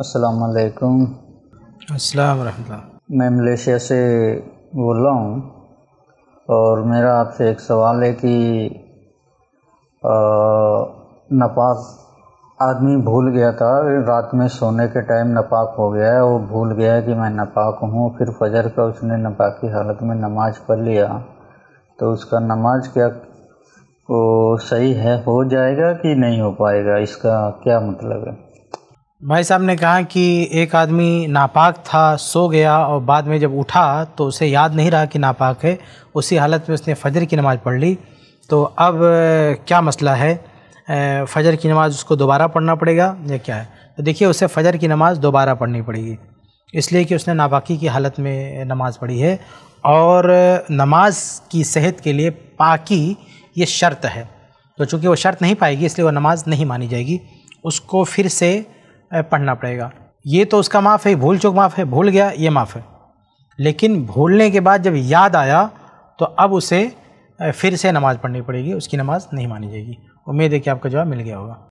असलकुम अस्सलाम वालेकुम मैं मलेशिया से बोल रहा हूँ और मेरा आपसे एक सवाल है कि नपाक आदमी भूल गया था रात में सोने के टाइम नपाक हो गया है वो भूल गया है कि मैं नपाक हूँ फिर फजर का उसने नपाकी हालत में नमाज पढ़ लिया तो उसका नमाज क्या को सही है हो जाएगा कि नहीं हो पाएगा इसका क्या मतलब है भाई साहब ने कहा कि एक आदमी नापाक था सो गया और बाद में जब उठा तो उसे याद नहीं रहा कि नापाक है उसी हालत में उसने फजर की नमाज़ पढ़ ली तो अब क्या मसला है फजर की नमाज़ उसको दोबारा पढ़ना पड़ेगा या क्या है तो देखिए उसे फजर की नमाज़ दोबारा पढ़नी पड़ेगी इसलिए कि उसने नापाकी की हालत में नमाज़ पढ़ी है और नमाज की सेहत के लिए पाकी ये शर्त है तो चूँकि वो शर्त नहीं पाएगी इसलिए वह नमाज नहीं मानी जाएगी उसको फिर से पढ़ना पड़ेगा ये तो उसका माफ़ है भूल चुक माफ़ है भूल गया ये माफ़ है लेकिन भूलने के बाद जब याद आया तो अब उसे फिर से नमाज़ पढ़नी पड़ेगी उसकी नमाज़ नहीं मानी जाएगी उम्मीद है कि आपका जवाब मिल गया होगा